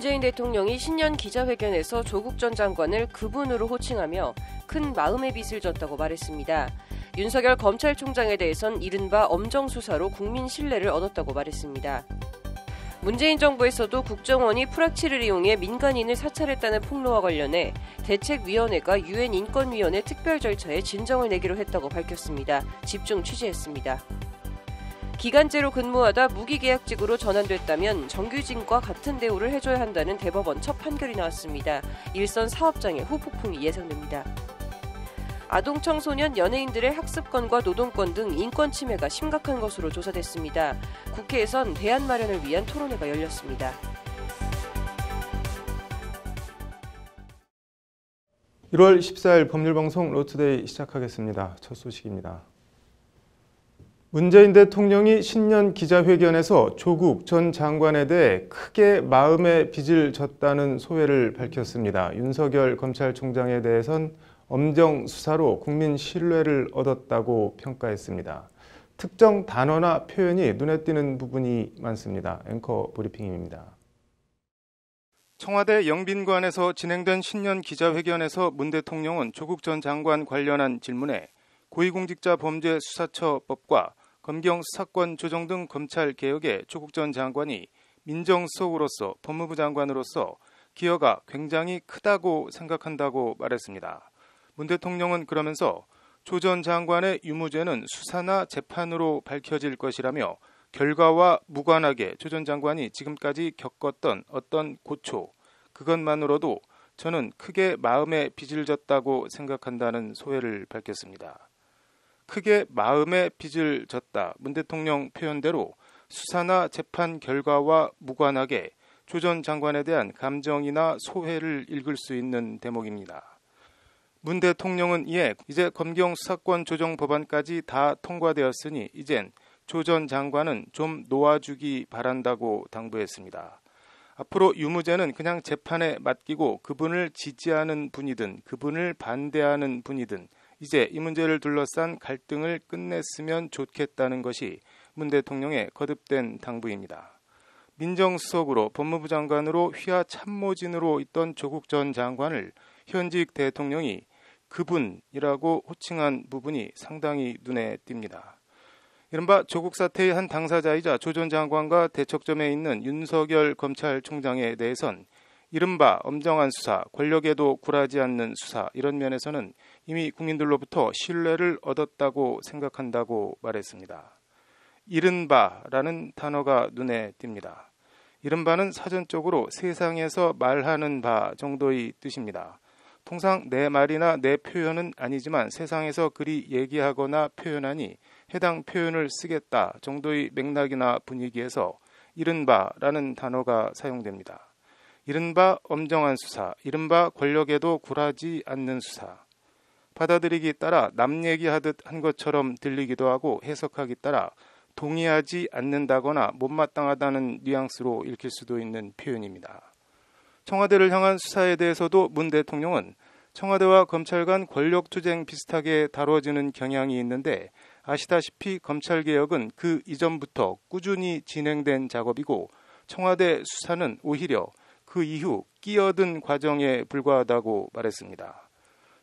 문재인 대통령이 신년 기자회견에서 조국 전 장관을 그분으로 호칭하며 큰 마음의 빚을 졌다고 말했습니다. 윤석열 검찰총장에 대해선 이른바 엄정수사로 국민 신뢰를 얻었다고 말했습니다. 문재인 정부에서도 국정원이 프락치를 이용해 민간인을 사찰했다는 폭로와 관련해 대책위원회가 유엔 인권위원회 특별 절차에 진정을 내기로 했다고 밝혔습니다. 집중 취재했습니다. 기간제로 근무하다 무기계약직으로 전환됐다면 정규직과 같은 대우를 해줘야 한다는 대법원 첫 판결이 나왔습니다. 일선 사업장의 후폭풍이 예상됩니다. 아동 청소년 연예인들의 학습권과 노동권 등 인권 침해가 심각한 것으로 조사됐습니다. 국회에선 대안 마련을 위한 토론회가 열렸습니다. (1월 14일) 법률방송 로트데이 시작하겠습니다 첫 소식입니다 문재인 대통령이 신년 기자회견에서 조국 전 장관에 대해 크게 마음의 빚을 졌다는 소회를 밝혔습니다. 윤석열 검찰총장에 대해선 엄정 수사로 국민 신뢰를 얻었다고 평가했습니다. 특정 단어나 표현이 눈에 띄는 부분이 많습니다. 앵커 브리핑입니다. 청와대 영빈관에서 진행된 신년 기자회견에서 문 대통령은 조국 전 장관 관련한 질문에 고위공직자 범죄 수사처법과 검경 사건 조정 등 검찰 개혁에 조국 전 장관이 민정수석으로서 법무부 장관으로서 기여가 굉장히 크다고 생각한다고 말했습니다. 문 대통령은 그러면서 조 전 장관의 유무죄는 수사나 재판으로 밝혀질 것이라며 결과와 무관하게 조 전 장관이 지금까지 겪었던 어떤 고초, 그것만으로도 저는 크게 마음에 빚을 졌다고 생각한다는 소회를 밝혔습니다. 크게 마음에 빚을 졌다. 문 대통령 표현대로 수사나 재판 결과와 무관하게 조전 장관에 대한 감정이나 소회를 읽을 수 있는 대목입니다. 문 대통령은 이에 이제 검경 수사권 조정 법안까지 다 통과되었으니 이젠 조전 장관은 좀 놓아주기 바란다고 당부했습니다. 앞으로 유무제는 그냥 재판에 맡기고 그분을 지지하는 분이든 그분을 반대하는 분이든 이제 이 문제를 둘러싼 갈등을 끝냈으면 좋겠다는 것이 문 대통령의 거듭된 당부입니다. 민정수석으로 법무부 장관으로 휘하 참모진으로 있던 조국 전 장관을 현직 대통령이 그분이라고 호칭한 부분이 상당히 눈에 띕니다. 이른바 조국 사태의 한 당사자이자 조 전 장관과 대척점에 있는 윤석열 검찰총장에 대해선 이른바 엄정한 수사, 권력에도 굴하지 않는 수사 이런 면에서는 이미 국민들로부터 신뢰를 얻었다고 생각한다고 말했습니다. 이른바라는 단어가 눈에 띕니다. 이른바는 사전적으로 세상에서 말하는 바 정도의 뜻입니다. 통상 내 말이나 내 표현은 아니지만 세상에서 그리 얘기하거나 표현하니 해당 표현을 쓰겠다 정도의 맥락이나 분위기에서 이른바라는 단어가 사용됩니다. 이른바 엄정한 수사, 이른바 권력에도 굴하지 않는 수사, 받아들이기 따라 남 얘기하듯 한 것처럼 들리기도 하고 해석하기 따라 동의하지 않는다거나 못마땅하다는 뉘앙스로 읽힐 수도 있는 표현입니다. 청와대를 향한 수사에 대해서도 문 대통령은 청와대와 검찰 간 권력투쟁 비슷하게 다뤄지는 경향이 있는데 아시다시피 검찰개혁은 그 이전부터 꾸준히 진행된 작업이고 청와대 수사는 오히려 그 이후 끼어든 과정에 불과하다고 말했습니다.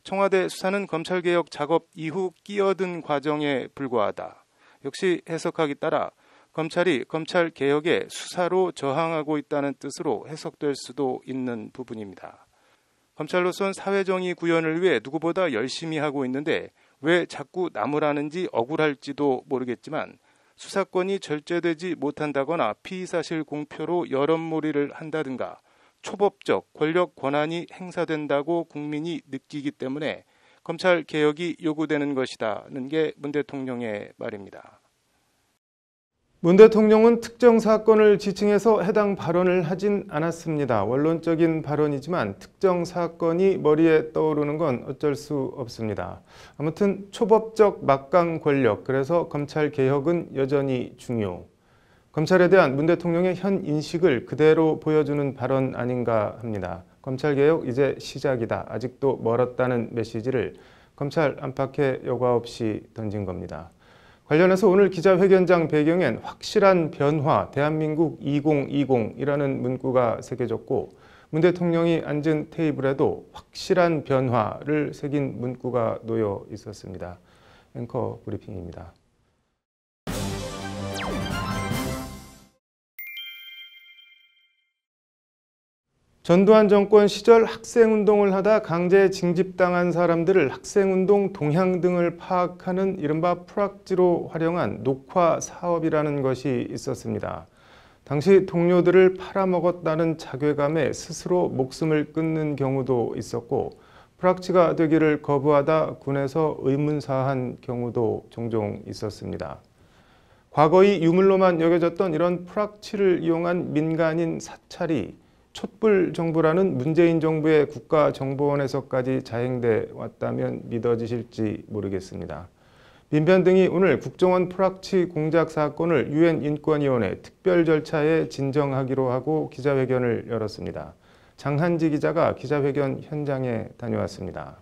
청와대 수사는 검찰개혁 작업 이후 끼어든 과정에 불과하다. 역시 해석하기 따라 검찰이 검찰 개혁의 수사로 저항하고 있다는 뜻으로 해석될 수도 있는 부분입니다. 검찰로선 사회정의 구현을 위해 누구보다 열심히 하고 있는데 왜 자꾸 나무라는지 억울할지도 모르겠지만 수사권이 절제되지 못한다거나 피의사실 공표로 여론몰이를 한다든가 초법적 권력 권한이 행사된다고 국민이 느끼기 때문에 검찰 개혁이 요구되는 것이다는 게 문 대통령의 말입니다. 문 대통령은 특정 사건을 지칭해서 해당 발언을 하진 않았습니다. 원론적인 발언이지만 특정 사건이 머리에 떠오르는 건 어쩔 수 없습니다. 아무튼 초법적 막강 권력, 그래서 검찰 개혁은 여전히 중요. 검찰에 대한 문 대통령의 현 인식을 그대로 보여주는 발언 아닌가 합니다. 검찰개혁 이제 시작이다. 아직도 멀었다는 메시지를 검찰 안팎에 여과 없이 던진 겁니다. 관련해서 오늘 기자회견장 배경엔 확실한 변화, 대한민국 2020이라는 문구가 새겨졌고 문 대통령이 앉은 테이블에도 확실한 변화를 새긴 문구가 놓여 있었습니다. 앵커 브리핑입니다. 전두환 정권 시절 학생운동을 하다 강제 징집당한 사람들을 학생운동 동향 등을 파악하는 이른바 프락지로 활용한 녹화 사업이라는 것이 있었습니다. 당시 동료들을 팔아먹었다는 자괴감에 스스로 목숨을 끊는 경우도 있었고 프락치가 되기를 거부하다 군에서 의문사한 경우도 종종 있었습니다. 과거의 유물로만 여겨졌던 이런 프락치를 이용한 민간인 사찰이 촛불 정부라는 문재인 정부의 국가 정보원에서까지 자행돼 왔다면 믿어지실지 모르겠습니다. 민변 등이 오늘 국정원 프락치 공작 사건을 유엔 인권위원회 특별 절차에 진정하기로 하고 기자회견을 열었습니다. 장한지 기자가 기자회견 현장에 다녀왔습니다.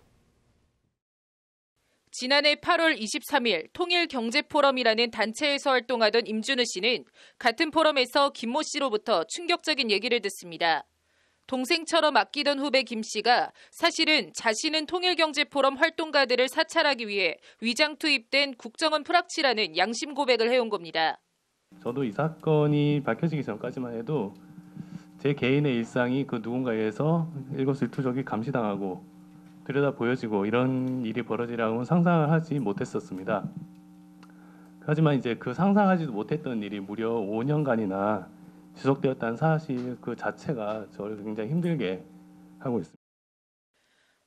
지난해 8월 23일 통일경제포럼이라는 단체에서 활동하던 임준우 씨는 같은 포럼에서 김모 씨로부터 충격적인 얘기를 듣습니다. 동생처럼 아끼던 후배 김 씨가 사실은 자신은 통일경제포럼 활동가들을 사찰하기 위해 위장 투입된 국정원 프락치라는 양심 고백을 해온 겁니다. 저도 이 사건이 밝혀지기 전까지만 해도 제 개인의 일상이 그 누군가에 서 일거수일투족이 감시당하고 들여다 보여지고 이런 일이 벌어지라고는 상상을 하지 못했었습니다. 하지만 이제 그 상상하지도 못했던 일이 무려 5년간이나 지속되었다는 사실 그 자체가 저를 굉장히 힘들게 하고 있습니다.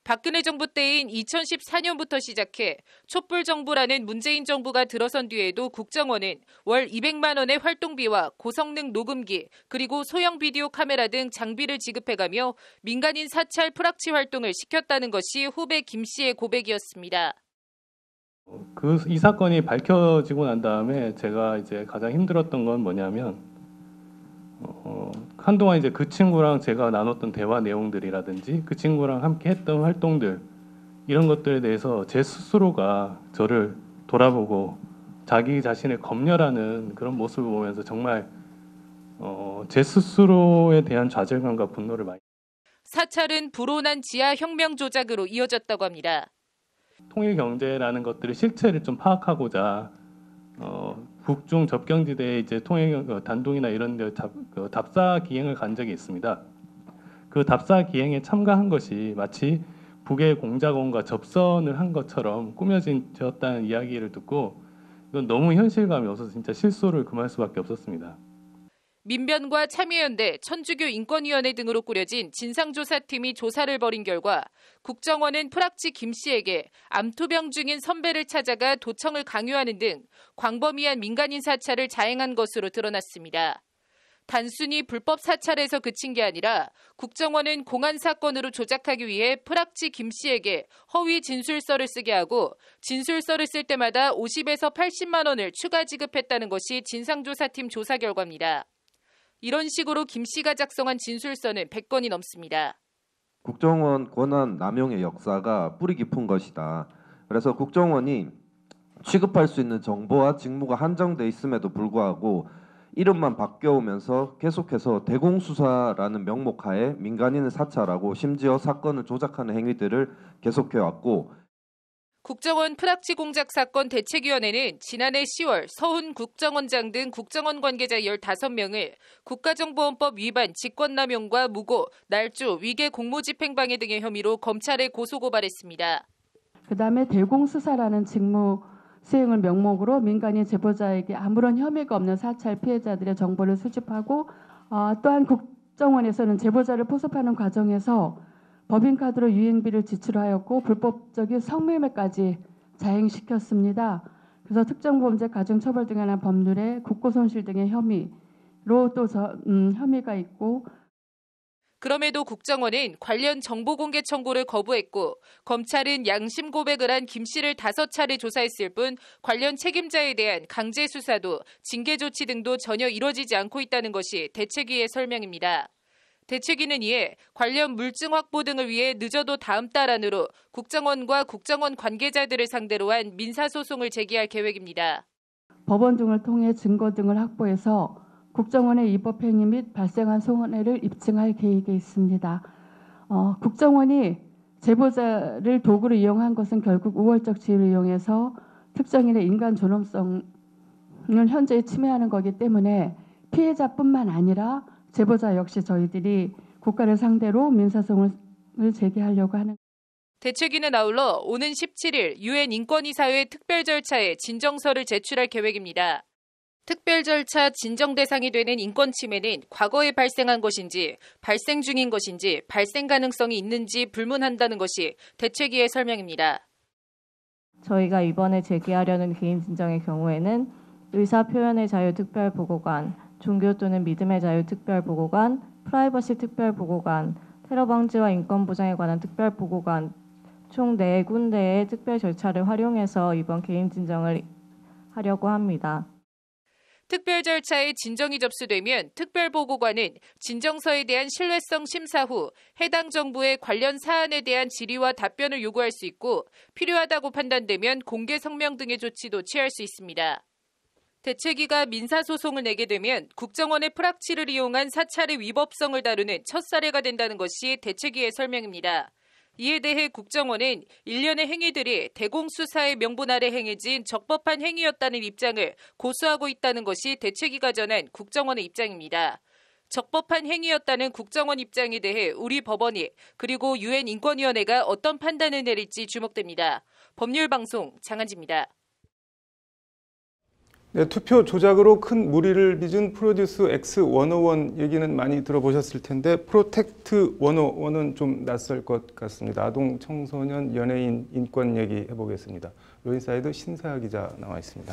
박근혜 정부 때인 2014년부터 시작해 촛불 정부라는 문재인 정부가 들어선 뒤에도 국정원은 월 200만 원의 활동비와 고성능 녹음기 그리고 소형 비디오 카메라 등 장비를 지급해가며 민간인 사찰 프락치 활동을 시켰다는 것이 후배 김 씨의 고백이었습니다. 그 이 사건이 밝혀지고 난 다음에 제가 이제 가장 힘들었던 건 뭐냐면 어, 한동안 이제 그 친구랑 제가 나눴던 대화 내용들이라든지 그 친구랑 함께 했던 활동들 이런 것들에 대해서 제 스스로가 저를 돌아보고 자기 자신을 검열하는 그런 모습을 보면서 정말 어, 제 스스로에 대한 좌절감과 분노를 많이 사찰은 불온한 지하 혁명 조작으로 이어졌다고 합니다. 통일 경제라는 것들의 실체를 좀 파악하고자 어, 북중 접경지대에 이제 통행 그 단둥이나 이런 데 답, 그 답사 기행을 간 적이 있습니다. 그 답사 기행에 참가한 것이 마치 북의 공작원과 접선을 한 것처럼 꾸며진 다는 이야기를 듣고 이건 너무 현실감이 없어서 진짜 실소를 금할 수밖에 없었습니다. 민변과 참여연대, 천주교 인권위원회 등으로 꾸려진 진상조사팀이 조사를 벌인 결과 국정원은 프락치 김 씨에게 암투병 중인 선배를 찾아가 도청을 강요하는 등 광범위한 민간인 사찰을 자행한 것으로 드러났습니다. 단순히 불법 사찰에서 그친 게 아니라 국정원은 공안 사건으로 조작하기 위해 프락치 김 씨에게 허위 진술서를 쓰게 하고 진술서를 쓸 때마다 50에서 80만 원을 추가 지급했다는 것이 진상조사팀 조사 결과입니다. 이런 식으로 김 씨가 작성한 진술서는 100건이 넘습니다. 국정원 권한 남용의 역사가 뿌리 깊은 것이다. 그래서 국정원이 취급할 수 있는 정보와 직무가 한정돼 있음에도 불구하고 이름만 바뀌어오면서 계속해서 대공수사라는 명목하에 민간인을 사찰하고 심지어 사건을 조작하는 행위들을 계속해왔고 국정원 프락치 공작 사건 대책위원회는 지난해 10월 서훈 국정원장 등 국정원 관계자 15명을 국가정보원법 위반 직권남용과 무고, 날조, 위계 공무집행방해 등의 혐의로 검찰에 고소고발했습니다. 그다음에 대공수사라는 직무 수행을 명목으로 민간인 제보자에게 아무런 혐의가 없는 사찰 피해자들의 정보를 수집하고 어, 또한 국정원에서는 제보자를 포섭하는 과정에서 법인카드로 유행비를 지출하였고 불법적인 성매매까지 자행시켰습니다. 그래서 특정범죄 가중처벌 등에 관한 법률에 국고손실 등의 혐의로 또 저, 음, 혐의가 있고 그럼에도 국정원은 관련 정보 공개 청구를 거부했고 검찰은 양심 고백을 한 김 씨를 다섯 차례 조사했을 뿐 관련 책임자에 대한 강제 수사도 징계 조치 등도 전혀 이루어지지 않고 있다는 것이 대책위의 설명입니다. 대책위는 이에 관련 물증 확보 등을 위해 늦어도 다음 달 안으로 국정원과 국정원 관계자들을 상대로 한 민사소송을 제기할 계획입니다. 법원 등을 통해 증거 등을 확보해서 국정원의 입법행위 및 발생한 손해를 입증할 계획에 있습니다. 어, 국정원이 제보자를 도구로 이용한 것은 결국 우월적 지위를 이용해서 특정인의 인간 존엄성을 현재 침해하는 거기 때문에 피해자뿐만 아니라 제보자 역시 저희들이 국가를 상대로 민사소송을 제기하려고 하는 대책위는 아울러 오는 17일 유엔 인권이사회 특별 절차에 진정서를 제출할 계획입니다. 특별 절차 진정 대상이 되는 인권 침해는 과거에 발생한 것인지 발생 중인 것인지 발생 가능성이 있는지 불문한다는 것이 대책위의 설명입니다. 저희가 이번에 제기하려는 개인 진정의 경우에는 의사표현의 자유 특별보고관 종교 또는 믿음의 자유 특별보고관, 프라이버시 특별보고관, 테러 방지와 인권 보장에 관한 특별보고관 총네 군데의 특별 절차를 활용해서 이번 개인 진정을 하려고 합니다. 특별 절차에 진정이 접수되면 특별보고관은 진정서에 대한 신뢰성 심사 후 해당 정부의 관련 사안에 대한 질의와 답변을 요구할 수 있고 필요하다고 판단되면 공개 성명 등의 조치도 취할 수 있습니다. 대책위가 민사소송을 내게 되면 국정원의 프락치를 이용한 사찰의 위법성을 다루는 첫 사례가 된다는 것이 대책위의 설명입니다. 이에 대해 국정원은 일련의 행위들이 대공수사의 명분 아래 행해진 적법한 행위였다는 입장을 고수하고 있다는 것이 대책위가 전한 국정원의 입장입니다. 적법한 행위였다는 국정원 입장에 대해 우리 법원이 그리고 유엔 인권위원회가 어떤 판단을 내릴지 주목됩니다. 법률방송 장한지입니다. 네, 투표 조작으로 큰 무리를 빚은 프로듀스 X101 얘기는 많이 들어보셨을 텐데 프로텍트 101은 좀 낯설 것 같습니다. 아동, 청소년, 연예인, 인권 얘기 해보겠습니다. 로인사이드 신사 기자 나와 있습니다.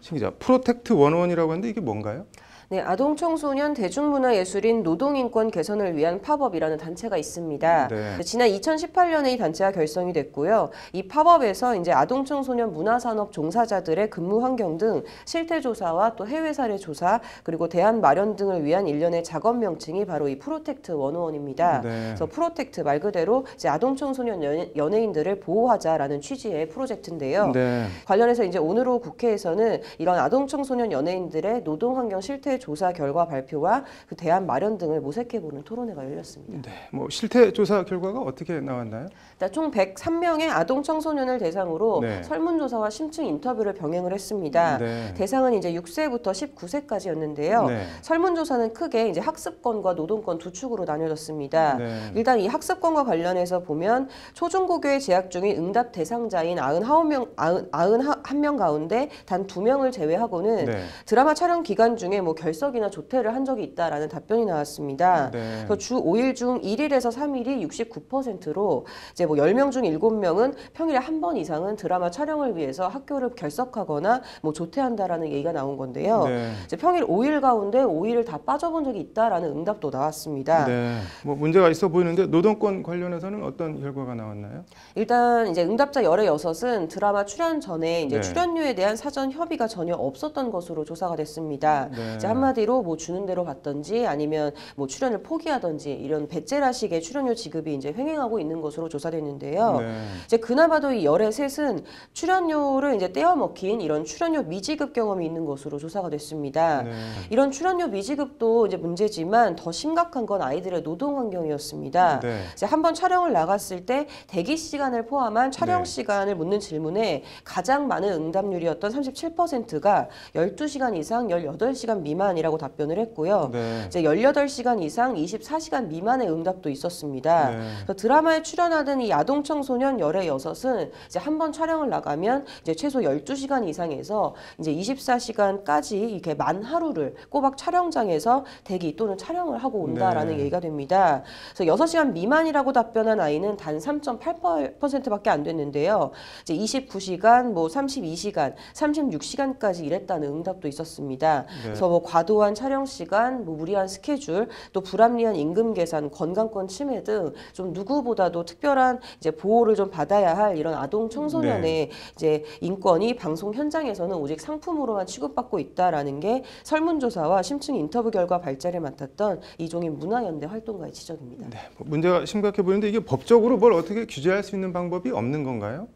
신 기자, 프로텍트 101이라고 하는데 이게 뭔가요? 네, 아동 청소년 대중문화 예술인 노동인권 개선을 위한 팝업이라는 단체가 있습니다. 네. 그 지난 2018년에 이 단체가 결성이 됐고요. 이 팝업에서 이제 아동 청소년 문화산업 종사자들의 근무 환경 등 실태 조사와 또 해외 사례 조사 그리고 대안 마련 등을 위한 일련의 작업 명칭이 바로 이 프로텍트 원오원입니다. 네. 그래서 프로텍트 말 그대로 이제 아동 청소년 연, 예인들을 보호하자라는 취지의 프로젝트인데요. 네. 관련해서 이제 오늘 오후 국회에서는 이런 아동 청소년 연예인들의 노동 환경 실태 조사 결과 발표와 그 대안 마련 등을 모색해보는 토론회가 열렸습니다. 네, 뭐 실태 조사 결과가 어떻게 나왔나요? 총 103명의 아동 청소년을 대상으로 네. 설문조사와 심층 인터뷰를 병행을 했습니다. 네. 대상은 이제 6세부터 19세까지였는데요. 네. 설문조사는 크게 이제 학습권과 노동권 두 축으로 나뉘어졌습니다. 네. 일단 이 학습권과 관련해서 보면 초중고교에 재학 중인 응답 대상자인 99명, 91명 가운데 단 2명을 제외하고는 네. 드라마 촬영 기간 중에 뭐 결석이나 조퇴를 한 적이 있다라는 답변이 나왔습니다. 네. 주 5일 중 1일에서 3일이 69%로 이제 뭐 10명 중 7명은 평일에 한 번 이상은 드라마 촬영을 위해서 학교를 결석하거나 뭐 조퇴한다라는 얘기가 나온 건데요. 네. 이제 평일 5일 가운데 5일을 다 빠져본 적이 있다라는 응답도 나왔습니다. 네. 뭐 문제가 있어 보이는데 노동권 관련해서는 어떤 결과가 나왔나요? 일단 이제 응답자 16은 드라마 출연 전에 이제 네. 출연료에 대한 사전 협의가 전혀 없었던 것으로 조사가 됐습니다. 네. 네. 한마디로 뭐 주는 대로 받던지 아니면 뭐 출연을 포기하던지 이런 배째라식의 출연료 지급이 이제 횡행하고 있는 것으로 조사됐는데요. 네. 이제 그나마도 이 열의 셋은 출연료를 이제 떼어먹힌 이런 출연료 미지급 경험이 있는 것으로 조사가 됐습니다. 네. 이런 출연료 미지급도 이제 문제지만 더 심각한 건 아이들의 노동 환경이었습니다. 네. 이제 한번 촬영을 나갔을 때 대기 시간을 포함한 촬영 네. 시간을 묻는 질문에 가장 많은 응답률이었던 37%가 12시간 이상, 18시간 미만 미만이라고 답변을 했고요. 네. 이제 18시간 이상 24시간 미만의 응답도 있었습니다. 네. 드라마에 출연하던 이 야동 청소년 1의 여섯은 이제 한 번 촬영을 나가면 이제 최소 12시간 이상에서 이제 24시간까지 이렇게 만 하루를 꼬박 촬영장에서 대기 또는 촬영을 하고 온다라는 네. 얘기가 됩니다. 그래서 6시간 미만이라고 답변한 아이는 단 3.8%밖에 안 됐는데요. 이제 29시간, 뭐 32시간, 36시간까지 일했다는 응답도 있었습니다. 네. 그래서 뭐 과도한 촬영 시간, 뭐 무리한 스케줄, 또 불합리한 임금 계산, 건강권 침해 등 좀 누구보다도 특별한 이제 보호를 좀 받아야 할 이런 아동 청소년의 네. 이제 인권이 방송 현장에서는 오직 상품으로만 취급받고 있다라는 게 설문조사와 심층 인터뷰 결과 발제를 맡았던 이종인 문화연대 활동가의 지적입니다. 네, 뭐 문제가 심각해 보이는데 이게 법적으로 뭘 어떻게 규제할 수 있는 방법이 없는 건가요?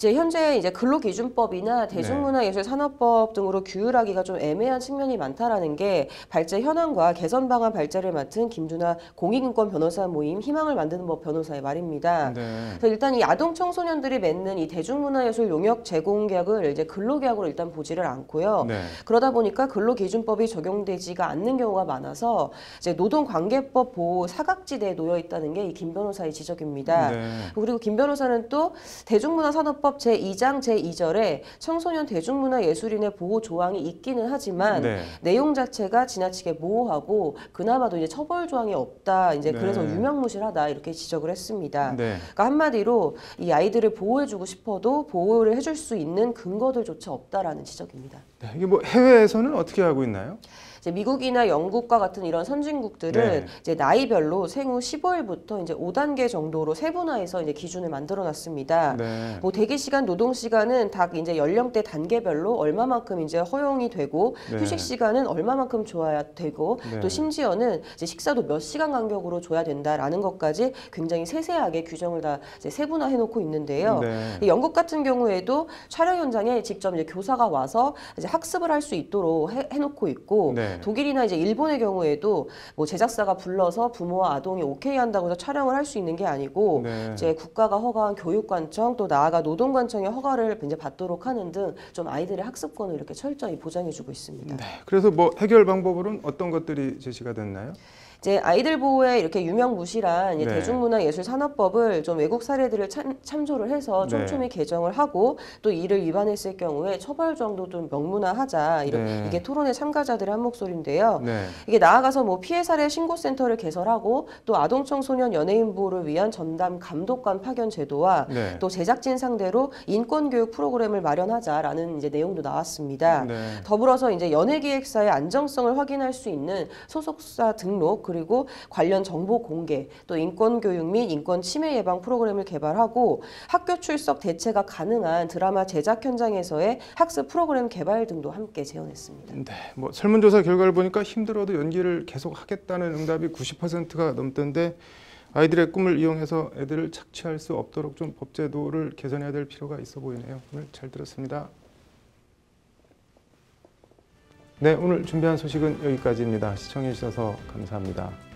이제 현재 이제 근로기준법이나 네. 대중문화예술산업법 등으로 규율하기가 좀 애매한 측면이 많다라는 게 발제 현황과 개선 방안 발제를 맡은 김준하 공익인권 변호사 모임 희망을 만드는 법 변호사의 말입니다. 네. 그래서 일단 이 아동 청소년들이 맺는 이 대중문화예술 용역 제공 계약을 이제 근로계약으로 일단 보지를 않고요. 네. 그러다 보니까 근로기준법이 적용되지가 않는 경우가 많아서 이제 노동관계법 보호 사각지대에 놓여 있다는 게 이 김 변호사의 지적입니다. 네. 그리고 김 변호사는 또 대중문화산업법 헌법 제2장 제2절에 청소년 대중문화예술인의 보호 조항이 있기는 하지만 네. 내용 자체가 지나치게 모호하고 그나마도 이제 처벌 조항이 없다. 이제 네. 그래서 유명무실하다 이렇게 지적을 했습니다. 네. 그러니까 한마디로 이 아이들을 보호해주고 싶어도 보호를 해줄 수 있는 근거들조차 없다라는 지적입니다. 네, 이게 뭐 해외에서는 어떻게 하고 있나요? 이제 미국이나 영국과 같은 이런 선진국들은 네. 이제 나이별로 생후 15일부터 이제 5단계 정도로 세분화해서 이제 기준을 만들어 놨습니다. 네. 뭐 대기 시간, 노동 시간은 각 이제 연령대 단계별로 얼마만큼 이제 허용이 되고 네. 휴식 시간은 얼마만큼 줘야 되고 네. 또 심지어는 이제 식사도 몇 시간 간격으로 줘야 된다라는 것까지 굉장히 세세하게 규정을 다 세분화해 놓고 있는데요. 네. 영국 같은 경우에도 촬영 현장에 직접 이제 교사가 와서 이제 학습을 할 수 있도록 해, 놓고 있고 네. 독일이나 이제 일본의 경우에도 뭐 제작사가 불러서 부모와 아동이 오케이 한다고 해서 촬영을 할 수 있는 게 아니고 네. 이제 국가가 허가한 교육관청 또 나아가 노동관청의 허가를 이제 받도록 하는 등좀 아이들의 학습권을 이렇게 철저히 보장해주고 있습니다. 네. 그래서 뭐 해결 방법으로는 어떤 것들이 제시가 됐나요? 이제 아이들 보호에 이렇게 유명무실한 네. 대중문화예술산업법을 좀 외국 사례들을 참, 참조를 해서 네. 촘촘히 개정을 하고 또 이를 위반했을 경우에 처벌 정도 좀 명문화하자 이런 네. 이게 토론회 참가자들의 한 목소리인데요. 네. 이게 나아가서 뭐 피해 사례 신고센터를 개설하고 또 아동 청소년 연예인 보호를 위한 전담 감독관 파견 제도와 또 제작진 상대로 인권 교육 프로그램을 마련하자라는 이제 내용도 나왔습니다. 더불어서 이제 연예기획사의 안정성을 확인할 수 있는 소속사 등록 그리고 관련 정보 공개, 또 인권 교육 및 인권 침해 예방 프로그램을 개발하고 학교 출석 대체가 가능한 드라마 제작 현장에서의 학습 프로그램 개발 등도 함께 재현했습니다. 네, 뭐 설문조사 결과를 보니까 힘들어도 연기를 계속 하겠다는 응답이 90%가 넘던데 아이들의 꿈을 이용해서 애들을 착취할 수 없도록 좀 법제도를 개선해야 될 필요가 있어 보이네요. 오늘 잘 들었습니다. 네, 오늘 준비한 소식은 여기까지입니다. 시청해주셔서 감사합니다.